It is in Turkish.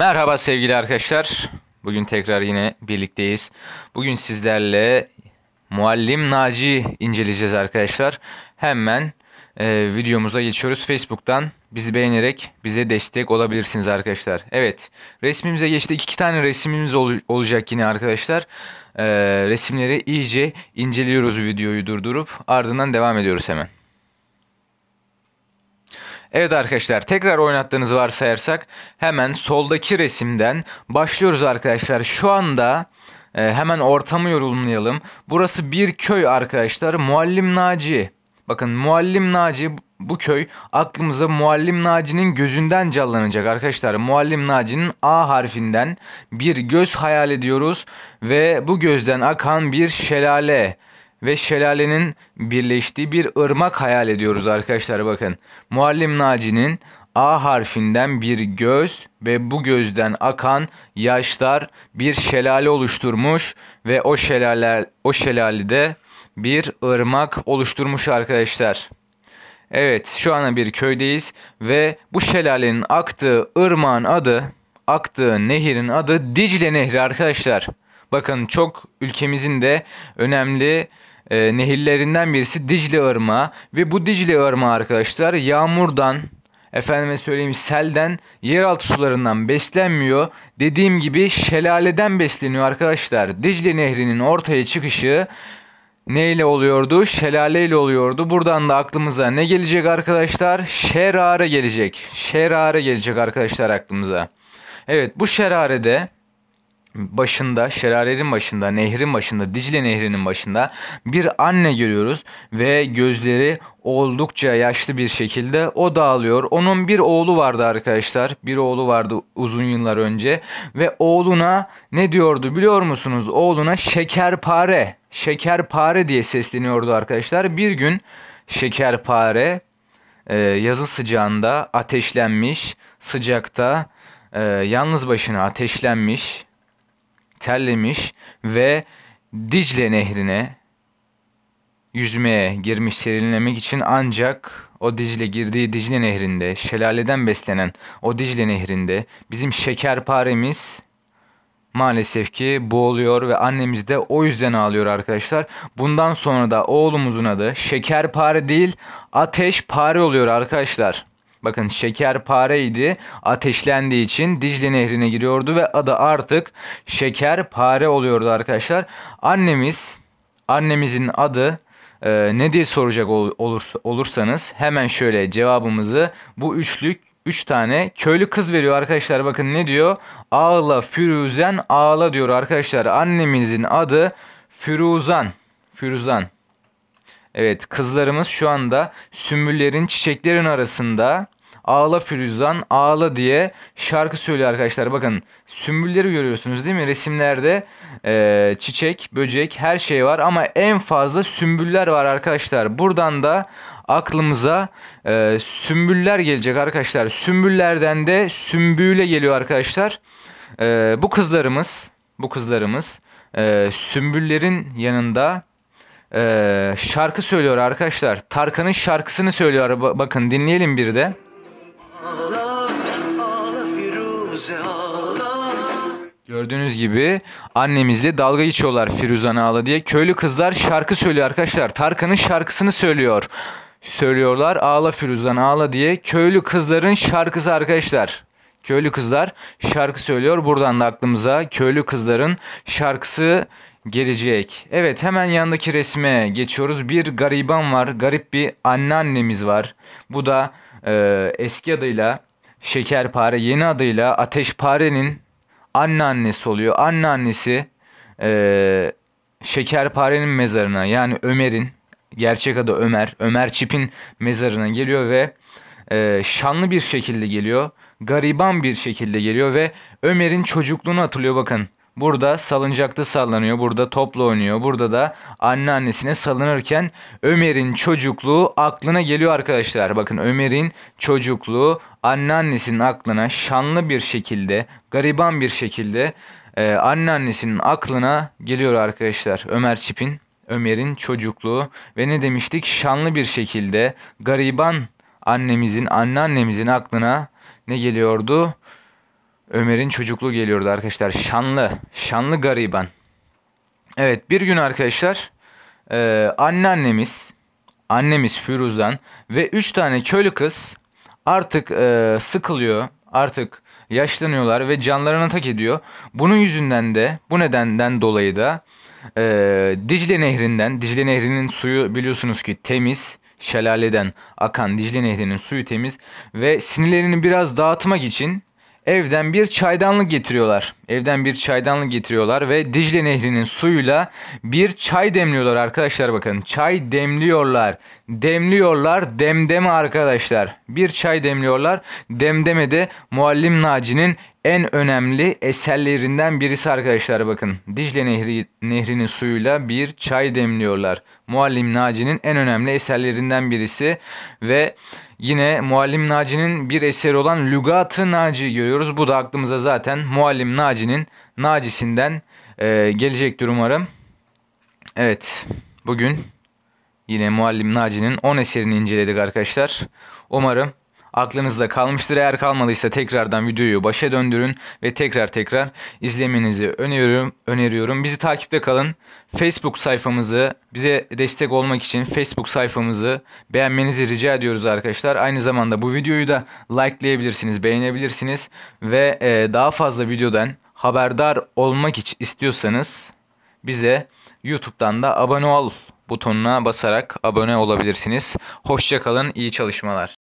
Merhaba sevgili arkadaşlar. Bugün tekrar yine birlikteyiz. Bugün sizlerle Muallim Naci inceleyeceğiz arkadaşlar. Hemen e, videomuza geçiyoruz. Facebook'tan bizi beğenerek bize destek olabilirsiniz arkadaşlar. Evet resmimize geçti. İki tane resmimiz ol olacak yine arkadaşlar. E, resimleri iyice inceliyoruz videoyu durdurup ardından devam ediyoruz hemen. Evet arkadaşlar tekrar oynattığınızı varsayarsak hemen soldaki resimden başlıyoruz arkadaşlar. Şu anda e, hemen ortamı yorumlayalım. Burası bir köy arkadaşlar. Muallim Naci. Bakın Muallim Naci bu köy aklımıza Muallim Naci'nin gözünden canlanacak arkadaşlar. Muallim Naci'nin A harfinden bir göz hayal ediyoruz ve bu gözden akan bir şelale ve şelalenin birleştiği bir ırmak hayal ediyoruz arkadaşlar bakın. Muallim Naci'nin A harfinden bir göz ve bu gözden akan yaşlar bir şelale oluşturmuş ve o şelale o şelalede bir ırmak oluşturmuş arkadaşlar. Evet şu ana bir köydeyiz ve bu şelalenin aktığı ırmağın adı, aktığı nehirin adı Dicle Nehri arkadaşlar. Bakın çok ülkemizin de önemli e, nehirlerinden birisi Dicle Irmağı ve bu Dicle Irmağı arkadaşlar yağmurdan efendime söyleyeyim selden yeraltı sularından beslenmiyor. Dediğim gibi şelaleden besleniyor arkadaşlar. Dicle Nehri'nin ortaya çıkışı neyle oluyordu? Şelaleyle oluyordu. Buradan da aklımıza ne gelecek arkadaşlar? Şerare gelecek. Şerare gelecek arkadaşlar aklımıza. Evet bu şerarede başında, şelalenin başında, nehrin başında, Dicle Nehri'nin başında bir anne görüyoruz ve gözleri oldukça yaşlı bir şekilde o dağılıyor. Onun bir oğlu vardı arkadaşlar. Bir oğlu vardı uzun yıllar önce ve oğluna ne diyordu biliyor musunuz? Oğluna şekerpare, şekerpare diye sesleniyordu arkadaşlar. Bir gün şekerpare e, yazın sıcağında ateşlenmiş, sıcakta e, yalnız başına ateşlenmiş terlemiş ve Dicle nehrine yüzmeye girmiş serinlemek için ancak o Dicle girdiği Dicle nehrinde şelaleden beslenen o Dicle nehrinde bizim şekerparemiz maalesef ki boğuluyor ve annemiz de o yüzden ağlıyor arkadaşlar. Bundan sonra da oğlumuzun adı şekerpare değil ateşpare oluyor arkadaşlar. Bakın şekerpareydi. Ateşlendiği için Dicle Nehri'ne giriyordu ve adı artık şekerpare oluyordu arkadaşlar. Annemiz, annemizin adı e, ne diye soracak ol, olursa, olursanız hemen şöyle cevabımızı bu üçlük 3 üç tane köylü kız veriyor arkadaşlar bakın ne diyor? Ağla Firuzen ağla diyor arkadaşlar. Annemizin adı Firuzan. Firuzan. Evet kızlarımız şu anda sümbüllerin çiçeklerin arasında ağla Firuzan ağla diye şarkı söylüyor arkadaşlar. Bakın sümbülleri görüyorsunuz değil mi? Resimlerde e, çiçek, böcek her şey var ama en fazla sümbüller var arkadaşlar. Buradan da aklımıza e, sümbüller gelecek arkadaşlar. Sümbüllerden de sümbüyle geliyor arkadaşlar. E, bu kızlarımız, bu kızlarımız e, sümbüllerin yanında ee, şarkı söylüyor arkadaşlar. Tarkan'ın şarkısını söylüyor. Ba bakın dinleyelim bir de. Gördüğünüz gibi annemizle dalga geçiyorlar Firuzan Ağla diye. Köylü kızlar şarkı söylüyor arkadaşlar. Tarkan'ın şarkısını söylüyor. Söylüyorlar ağla Firuzan ağla diye. Köylü kızların şarkısı arkadaşlar. Köylü kızlar şarkı söylüyor. Buradan da aklımıza köylü kızların şarkısı gelecek. Evet hemen yandaki resme geçiyoruz. Bir gariban var. Garip bir anneannemiz var. Bu da e, eski adıyla Şekerpare, yeni adıyla Ateşpare'nin anneannesi oluyor. Anneannesi e, Şekerpare'nin mezarına yani Ömer'in gerçek adı Ömer. Ömer Çip'in mezarına geliyor ve e, şanlı bir şekilde geliyor. Gariban bir şekilde geliyor ve Ömer'in çocukluğunu hatırlıyor bakın. Burada salıncakta sallanıyor, burada topla oynuyor, burada da anneannesine salınırken Ömer'in çocukluğu aklına geliyor arkadaşlar. Bakın Ömer'in çocukluğu anneannesinin aklına şanlı bir şekilde, gariban bir şekilde e, anneannesinin aklına geliyor arkadaşlar Ömer Çip'in. Ömer'in çocukluğu ve ne demiştik şanlı bir şekilde gariban annemizin anneannemizin aklına ne geliyordu? Ömer'in çocukluğu geliyordu arkadaşlar. Şanlı. Şanlı gariban. Evet bir gün arkadaşlar e, anneannemiz annemiz Firuz'dan ve 3 tane köylü kız artık e, sıkılıyor. Artık yaşlanıyorlar ve canlarına tak ediyor. Bunun yüzünden de bu nedenden dolayı da e, Dicle Nehri'nden Dicle Nehri'nin suyu biliyorsunuz ki temiz şelaleden akan Dicle Nehri'nin suyu temiz ve sinirlerini biraz dağıtmak için Evden bir çaydanlık getiriyorlar. Evden bir çaydanlık getiriyorlar ve Dicle Nehri'nin suyuyla bir çay demliyorlar arkadaşlar bakın. Çay demliyorlar. Demliyorlar demdeme arkadaşlar. Bir çay demliyorlar. Demdeme de Muallim Naci'nin en önemli eserlerinden birisi arkadaşlar bakın. Dicle Nehri, Nehri'nin suyuyla bir çay demliyorlar. Muallim Naci'nin en önemli eserlerinden birisi ve yine Muallim Naci'nin bir eseri olan Lügat-ı Naci görüyoruz. Bu da aklımıza zaten Muallim Naci'nin Naci'sinden e, gelecektir umarım. Evet bugün yine Muallim Naci'nin 10 eserini inceledik arkadaşlar. Umarım Aklınızda kalmıştır eğer kalmadıysa tekrardan videoyu başa döndürün ve tekrar tekrar izlemenizi öneriyorum. öneriyorum. Bizi takipte kalın. Facebook sayfamızı bize destek olmak için Facebook sayfamızı beğenmenizi rica ediyoruz arkadaşlar. Aynı zamanda bu videoyu da likeleyebilirsiniz, beğenebilirsiniz ve e, daha fazla videodan haberdar olmak için istiyorsanız bize YouTube'dan da abone ol butonuna basarak abone olabilirsiniz. Hoşçakalın, iyi çalışmalar.